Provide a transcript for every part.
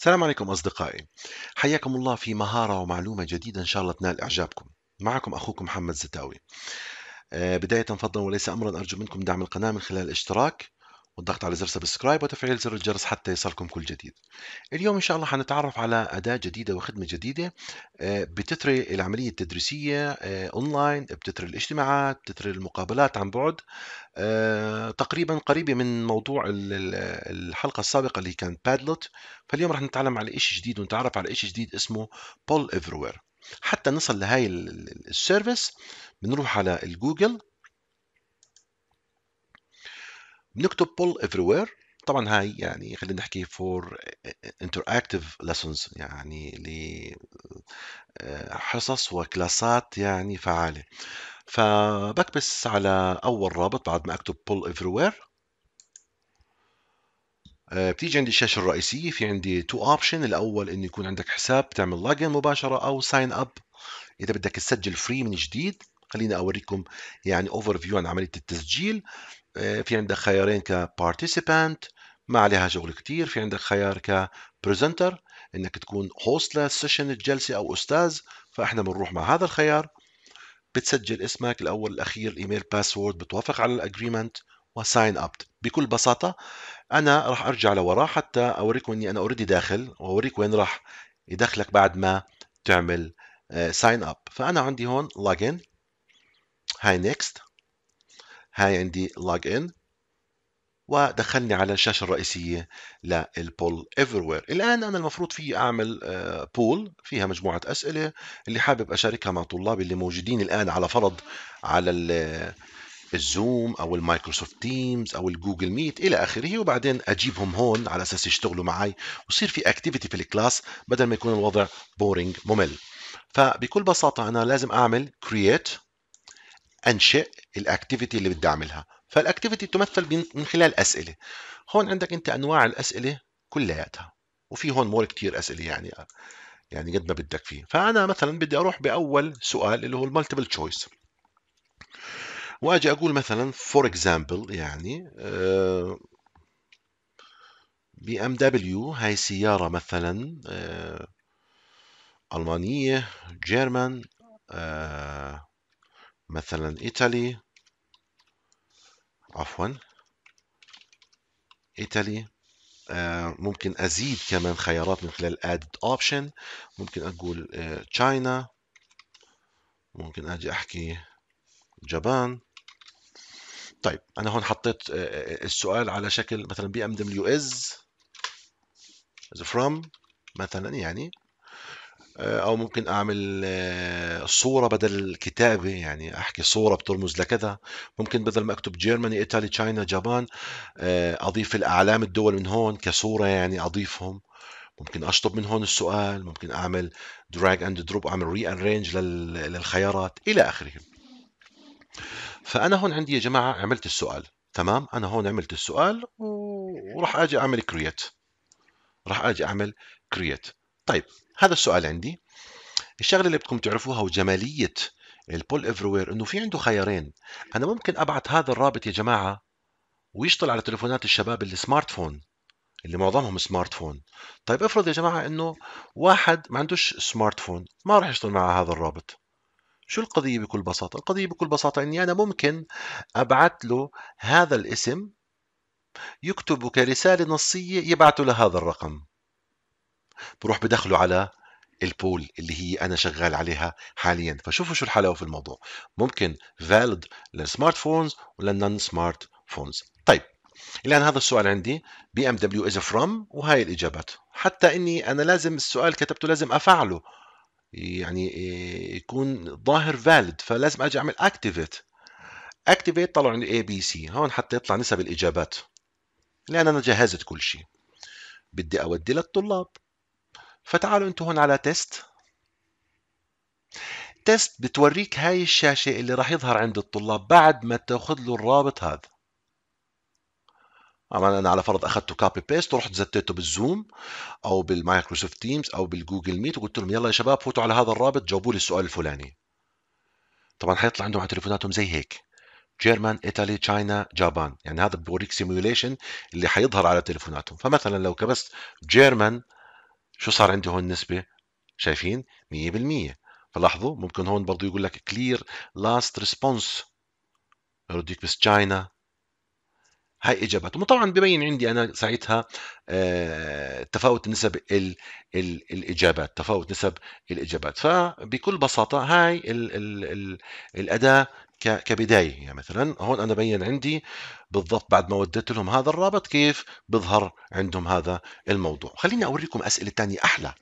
السلام عليكم أصدقائي حياكم الله في مهارة ومعلومة جديدة إن شاء الله تنال إعجابكم معكم أخوكم محمد زتاوي آه، بداية فضلا وليس أمرا أرجو منكم دعم القناة من خلال الاشتراك والضغط على زر سبسكرايب وتفعيل زر الجرس حتى يصلكم كل جديد اليوم إن شاء الله حنتعرف على أداة جديدة وخدمة جديدة آه، بتثري العملية التدريسية آه، أونلاين بتثري الاجتماعات بتثري المقابلات عن بعد آه، تقريبا قريبة من موضوع الحلقة السابقة اللي كان بادلوت فاليوم رح نتعلم على إشي جديد ونتعرف على إشي جديد اسمه بول إفروير حتى نصل لهاي السيرفيس بنروح على الجوجل بنكتب بول إفروير طبعا هاي يعني خلينا نحكي فور اكتف lessons يعني لحصص آه، وكلاسات يعني فعالة فبكبس على أول رابط بعد ما أكتب pull everywhere آه، بتيجي عندي الشاشة الرئيسية في عندي تو اوبشن الأول إنه يكون عندك حساب تعمل لاجن مباشرة أو ساين أب إذا بدك تسجل فري من جديد خليني أوريكم يعني اوفر فيو عن عملية التسجيل آه، في عندك خيارين كبارتيسيبانت ما عليها شغل كتير في عندك خيار كبرزنتر انك تكون هوست للسيشن الجلسه او استاذ فاحنا بنروح مع هذا الخيار بتسجل اسمك الاول الاخير الايميل باسورد بتوافق على الاجريمنت وساين اب بكل بساطه انا راح ارجع لورا حتى اوريكم اني انا اوريدي داخل واوريك وين راح يدخلك بعد ما تعمل ساين آه، اب فانا عندي هون لوجن هاي نيكست هاي عندي لوج ان ودخلني على الشاشه الرئيسيه للبول ايفريوير الان انا المفروض في اعمل بول آه، فيها مجموعه اسئله اللي حابب اشاركها مع طلابي اللي موجودين الان على فرض على آه، الزوم او المايكروسوفت تيمز او الجوجل ميت الى اخره وبعدين اجيبهم هون على اساس يشتغلوا معي ويصير في اكتيفيتي في الكلاس بدل ما يكون الوضع بورينج ممل فبكل بساطه انا لازم اعمل كرييت انشئ الاكتيفيتي اللي بدي اعملها فالاكتيفيتي تمثل من خلال اسئله هون عندك انت انواع الاسئله كلياتها وفي هون مور كتير اسئله يعني يعني قد ما بدك فيه فانا مثلا بدي اروح باول سؤال اللي هو المالتيبل تشويس واجي اقول مثلا فور اكزامبل يعني آه، بي ام دبليو هاي سياره مثلا آه، المانيه جيرمان آه، مثلا إيطالي عفوا إيطالي آه، ممكن أزيد كمان خيارات من خلال ادد اوبشن ممكن أقول آه، China ممكن أجي أحكي جابان طيب أنا هون حطيت آه، السؤال على شكل مثلا بي أم دبليو إز از فروم مثلا يعني آه، او ممكن اعمل آه، صوره بدل الكتابه يعني احكي صوره بترمز لكذا ممكن بدل ما اكتب جيرماني ايطالي تشاينا جابان اضيف الاعلام الدول من هون كصوره يعني اضيفهم ممكن اشطب من هون السؤال ممكن اعمل دراج اند دروب اعمل ري ارينج للخيارات الى اخره فانا هون عندي يا جماعه عملت السؤال تمام انا هون عملت السؤال وراح اجي اعمل كرييت راح اجي اعمل كرييت طيب هذا السؤال عندي الشغله اللي بدكم تعرفوها وجماليه البول افروير انه في عنده خيارين انا ممكن ابعث هذا الرابط يا جماعه ويشتغل على تليفونات الشباب اللي سمارت فون اللي معظمهم سمارت فون طيب افرض يا جماعه انه واحد ما عندوش سمارت فون ما راح يشتغل مع هذا الرابط شو القضيه بكل بساطه القضيه بكل بساطه اني انا ممكن ابعث له هذا الاسم يكتبه كرساله نصيه له لهذا الرقم بروح بدخله على البول اللي هي انا شغال عليها حاليا فشوفوا شو الحلاوه في الموضوع ممكن فاليد للسمارت فونز وللنون سمارت فونز طيب الان هذا السؤال عندي بي ام دبليو از فروم وهاي الاجابات حتى اني انا لازم السؤال كتبته لازم افعله يعني إيه، يكون ظاهر فاليد فلازم اجي اعمل اكتيفيت اكتيفيت طلع عندي اي بي سي هون حتى يطلع نسب الاجابات لان انا جهزت كل شيء بدي اودي للطلاب فتعالوا انتم هون على تيست تيست بتوريك هاي الشاشة اللي راح يظهر عند الطلاب بعد ما تاخذ له الرابط هذا طبعا انا على فرض اخذته كوبي بيست ورحت زتيته بالزوم او بالمايكروسوفت تيمز او بالجوجل ميت وقلت لهم يلا يا شباب فوتوا على هذا الرابط جاوبوا لي السؤال الفلاني طبعا حيطلع عندهم على تليفوناتهم زي هيك جيرمان ايطالي تشاينا جابان يعني هذا بوريك سيموليشن اللي حيظهر على تليفوناتهم فمثلا لو كبست جيرمان شو صار عندي هون نسبة شايفين 100% فلاحظوا ممكن هون برضه يقول لك كلير لاست ريسبونس يرديك بس تشاينا هاي اجابات وطبعا ببين عندي انا ساعتها آه، تفاوت نسب ال ال الاجابات تفاوت نسب الاجابات فبكل بساطه هاي ال ال ال الاداه كبدايه يعني مثلا هون انا بين عندي بالضبط بعد ما وديت لهم هذا الرابط كيف بظهر عندهم هذا الموضوع خليني اوريكم اسئله ثانيه احلى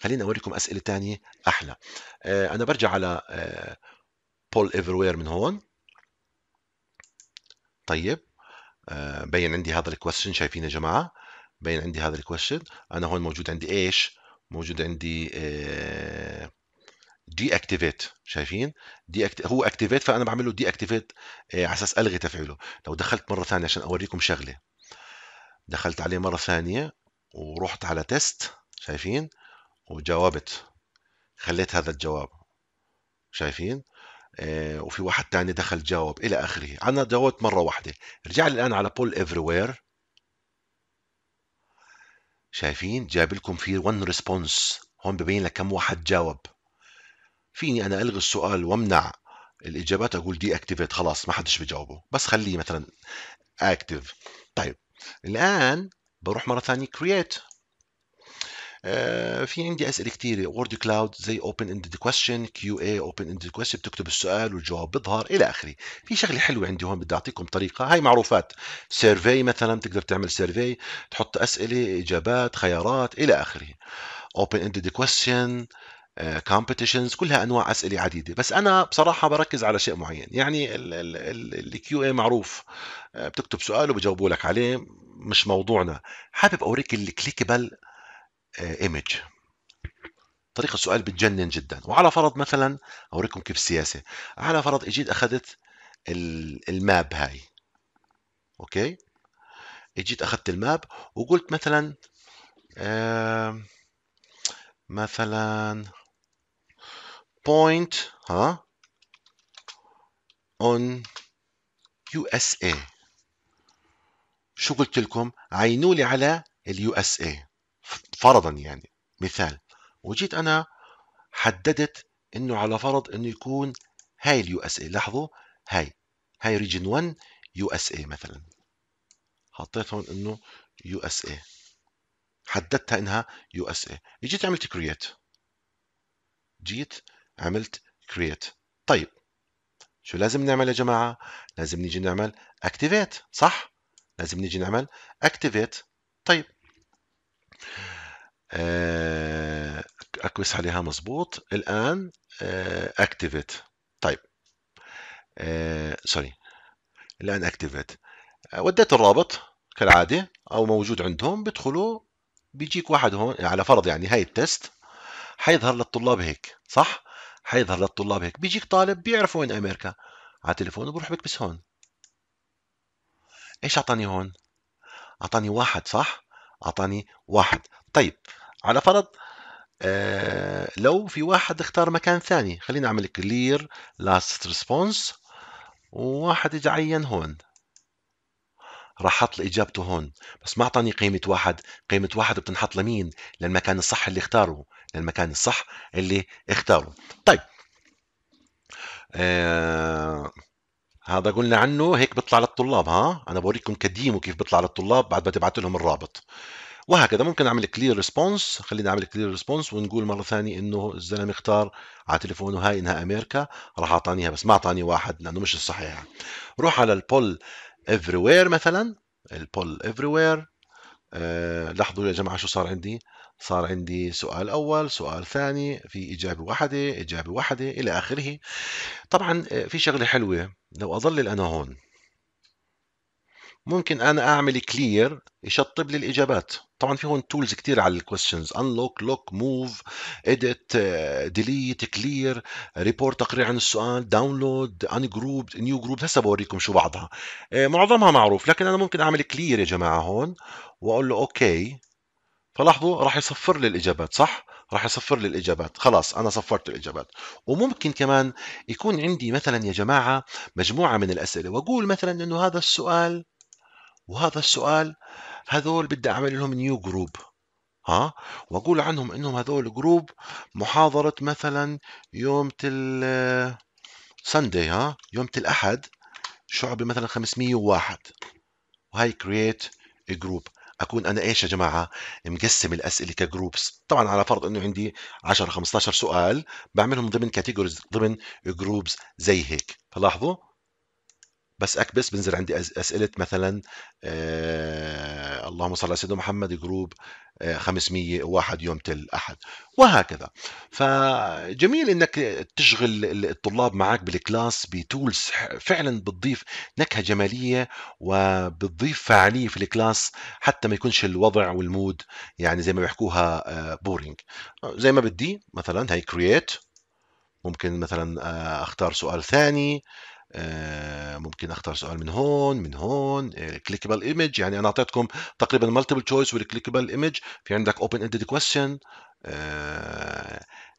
خليني اوريكم اسئله ثانيه احلى آه، انا برجع على بول آه، ايفروير من هون طيب آه، بين عندي هذا الكويستشن شايفين يا جماعه بين عندي هذا الكويستشن انا هون موجود عندي ايش موجود عندي إيه دي اكتيفيت شايفين دي أكت... هو اكتيفيت فانا بعمل له دي اكتيفيت على اساس الغي تفعيله لو دخلت مره ثانيه عشان اوريكم شغله دخلت عليه مره ثانيه ورحت على تيست شايفين وجاوبت خليت هذا الجواب شايفين آه وفي واحد تاني دخل جاوب الى اخره انا جاوبت مره واحده رجع لي الان على بول ايفريوير شايفين جاب لكم في 1 ريسبونس هون ببين لك كم واحد جاوب فيني انا الغي السؤال وامنع الاجابات اقول دي اكتيفيت خلاص ما حدش بيجاوبه بس خليه مثلا اكتف طيب الان بروح مره ثانيه كرييت آه، في عندي اسئله كثيره وورد كلاود زي اوبن اندد كويشن كيو اي اوبن اندد كويشن بتكتب السؤال والجواب بيظهر الى اخره في شغله حلوه عندي هون بدي اعطيكم طريقه هاي معروفات سيرفي مثلا تقدر تعمل سيرفي تحط اسئله اجابات خيارات الى اخره اوبن اندد كويشن كومبيتيشنز آه، كلها انواع اسئله عديده بس انا بصراحه بركز على شيء معين يعني الكيو اي معروف آه، بتكتب سؤال وبجاوبوا لك عليه مش موضوعنا حابب اوريك الكليكبل ايمج آه، طريقه السؤال بتجنن جدا وعلى فرض مثلا اوريكم كيف السياسه على فرض اجيت اخذت الماب هاي اوكي اجيت اخذت الماب وقلت مثلا آه مثلا point ها on USA شو قلت لكم عينوا لي على اليو اس اي فرضا يعني مثال وجيت انا حددت انه على فرض انه يكون هاي اليو اس اي لاحظوا هاي هاي ريجن 1 يو اس اي مثلا حطيت هون انه يو اس اي حددتها انها يو اس اي جيت عملت كرييت جيت عملت create طيب شو لازم نعمل يا جماعة؟ لازم نيجي نعمل activate صح؟ لازم نيجي نعمل activate طيب آه، اكوس عليها مظبوط الآن آه، activate طيب سوري آه، الآن activate وديت الرابط كالعادة أو موجود عندهم بدخلوا بيجيك واحد هون على فرض يعني هاي التست حيظهر للطلاب هيك صح؟ حيظهر للطلاب هيك بيجيك طالب بيعرف وين امريكا على تليفونه بروح بكبس هون ايش اعطاني هون اعطاني واحد صح اعطاني واحد طيب على فرض آه لو في واحد اختار مكان ثاني خلينا اعمل كلير لاست ريسبونس وواحد اجى عين هون راح حط اجابته هون بس ما اعطاني قيمه واحد قيمه واحد بتنحط لمين للمكان الصح اللي اختاره للمكان الصح اللي اختاره طيب آه... هذا قلنا عنه هيك بيطلع للطلاب ها انا بوريكم كديمو كيف بيطلع للطلاب بعد ما تبعث لهم الرابط وهكذا ممكن اعمل كلير ريسبونس خلينا اعمل كلير ريسبونس ونقول مره ثانيه انه الزلمه اختار على تليفونه هاي انها امريكا راح اعطانيها بس ما اعطاني واحد لانه مش الصحيح روح على البول everywhere مثلا البول everywhere أه لاحظوا يا جماعة شو صار عندي صار عندي سؤال أول سؤال ثاني في إجابة واحدة إجابة واحدة إلى آخره طبعا آه، في شغلة حلوة لو أظلل أنا هون ممكن انا اعمل كلير يشطب لي الاجابات طبعا في هون تولز كثير على الكويشنز انلوك لوك موف اديت ديليت كلير ريبورت تقرير عن السؤال داونلود ان جروب نيو جروب هسه بوريكم شو بعضها آه، معظمها معروف لكن انا ممكن اعمل كلير يا جماعه هون واقول له اوكي فلاحظوا راح يصفر لي الاجابات صح راح يصفر لي الاجابات خلاص انا صفرت الاجابات وممكن كمان يكون عندي مثلا يا جماعه مجموعه من الاسئله واقول مثلا انه هذا السؤال وهذا السؤال هذول بدي اعمل لهم نيو جروب ها واقول عنهم انهم هذول جروب محاضرة مثلا يوم ال سندي ها يوم الاحد شعبة مثلا 501 وهي كرييت جروب اكون انا ايش يا جماعه مقسم الاسئله كجروبس طبعا على فرض انه عندي 10 15 سؤال بعملهم ضمن كاتيجوريز ضمن جروبز زي هيك فلاحظوا بس اكبس بنزل عندي اسئله مثلا آه، اللهم صل على سيدنا محمد جروب 500 آه، 501 يوم تل احد وهكذا فجميل انك تشغل الطلاب معك بالكلاس بتولز فعلا بتضيف نكهه جماليه وبتضيف فعاليه في الكلاس حتى ما يكونش الوضع والمود يعني زي ما بيحكوها بورينج آه، زي ما بدي مثلا هاي كرييت ممكن مثلا اختار سؤال ثاني آه، ممكن اختار سؤال من هون من هون كليكبل آه، ايمج يعني انا اعطيتكم تقريبا مالتيبل تشويس والكليكبل ايمج في عندك اوبن اندد كويستشن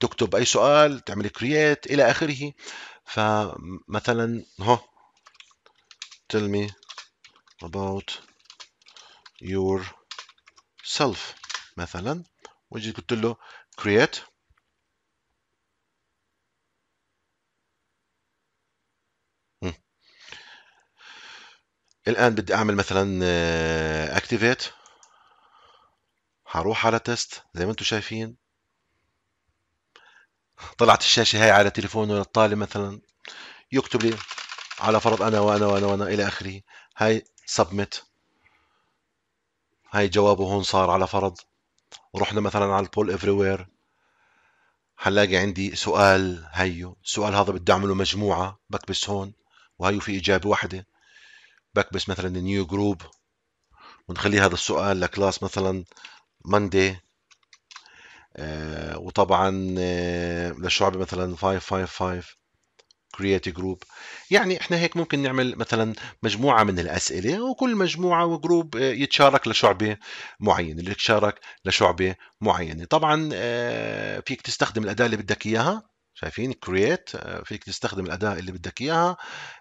تكتب اي سؤال تعمل كرييت الى اخره فمثلا هو tell me about your self مثلا وجيت قلت له create الآن بدي أعمل مثلا اكتيفيت آه، هروح على تيست زي ما انتم شايفين طلعت الشاشة هاي على تليفون ولا الطالب مثلا يكتب لي على فرض أنا وأنا وأنا وأنا إلى آخره هاي سبمت هاي جوابه هون صار على فرض رحنا مثلا على البول افري وير هنلاقي عندي سؤال هيو السؤال هذا بدي أعمله مجموعة بكبس هون وهيو في إجابة واحدة بكبس مثلا نيو جروب ونخلي هذا السؤال لكلاس مثلا ماندي آه، وطبعا للشعبه آه، للشعب مثلا 555 كرييت جروب يعني احنا هيك ممكن نعمل مثلا مجموعه من الاسئله وكل مجموعه وجروب آه، يتشارك لشعبه معينه اللي يتشارك لشعبه معينه طبعا فيك تستخدم الاداه اللي بدك اياها شايفين create آه، فيك تستخدم الاداه اللي بدك اياها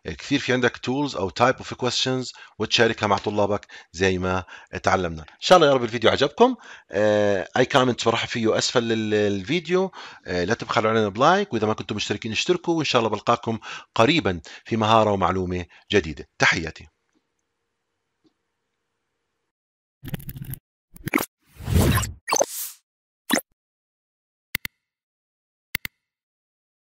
آه، كثير في عندك tools او type of questions وتشاركها مع طلابك زي ما تعلمنا ان شاء الله يا رب الفيديو عجبكم آه، اي كومنت برحب فيه اسفل الفيديو لا تبخلوا علينا بلايك واذا ما كنتم مشتركين اشتركوا وان شاء الله بلقاكم قريبا في مهاره ومعلومه جديده تحياتي